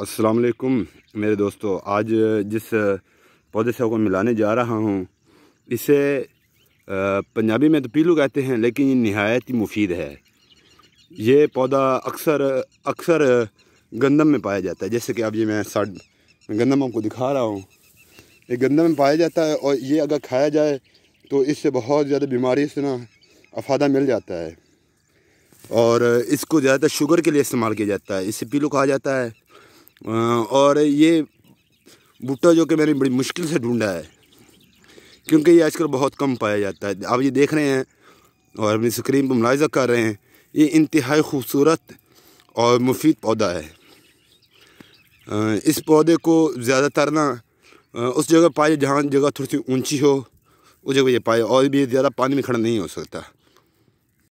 अस्सलाम वालेकुम मेरे दोस्तों आज जिस पौधे से को मिलाने जा रहा हूँ इसे पंजाबी में तो पीलू कहते हैं लेकिन ये नहायत ही मुफीद है ये पौधा अक्सर अक्सर गंदम में पाया जाता है जैसे कि अब ये मैं साठ गंदम आपको दिखा रहा हूँ ये गंदम में पाया जाता है और ये अगर खाया जाए तो इससे बहुत ज़्यादा बीमारी से ना अफादा मिल जाता है और इसको ज़्यादातर शुगर के लिए इस्तेमाल किया जाता है इसे पीलू कहा जाता है और ये भुट्टा जो कि मैंने बड़ी मुश्किल से ढूंढा है क्योंकि ये आजकल बहुत कम पाया जाता है आप ये देख रहे हैं और अपनी स्क्रीन पर मुलायजा कर रहे हैं ये इंतहाई खूबसूरत और मुफीद पौधा है इस पौधे को ज़्यादातर ना उस जगह पाए जहाँ जगह थोड़ी सी ऊंची हो उस जगह ये पाए और भी ज़्यादा पानी में खड़ा नहीं हो सकता